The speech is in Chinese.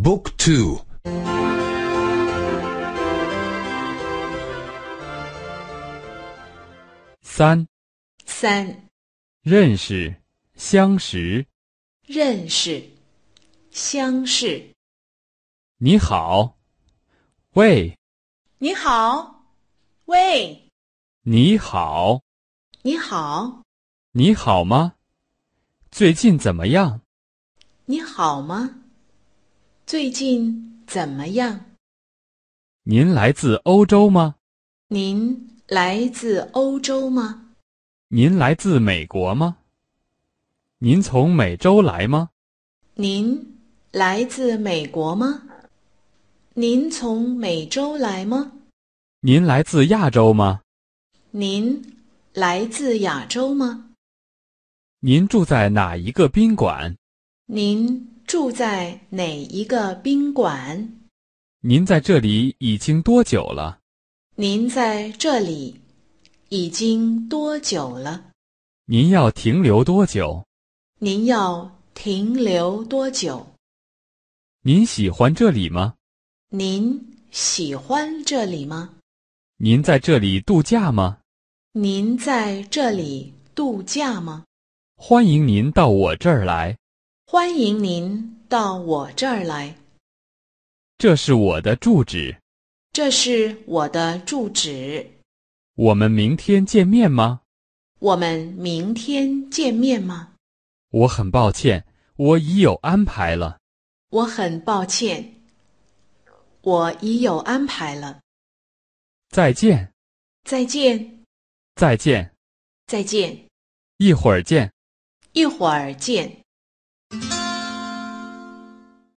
Book two. 三三认识相识认识相识。你好，喂。你好，喂。你好，你好，你好吗？最近怎么样？你好吗？最近怎么样？您来自欧洲吗？您来自欧洲吗？您来自美国吗？您从美洲来吗？您来自美国吗？您从美洲来吗？您来自亚洲吗？您来自亚洲吗？您住在哪一个宾馆？您。住在哪一个宾馆？您在这里已经多久了？您在这里已经多久了？您要停留多久？您要停留多久？您喜欢这里吗？您喜欢这里吗？您在这里度假吗？您在这里度假吗？欢迎您到我这儿来。欢迎您到我这儿来。这是我的住址。这是我的住址。我们明天见面吗？我们明天见面吗？我很抱歉，我已有安排了。我很抱歉，我已有安排了。再见。再见。再见。再见。一会儿见。一会儿见。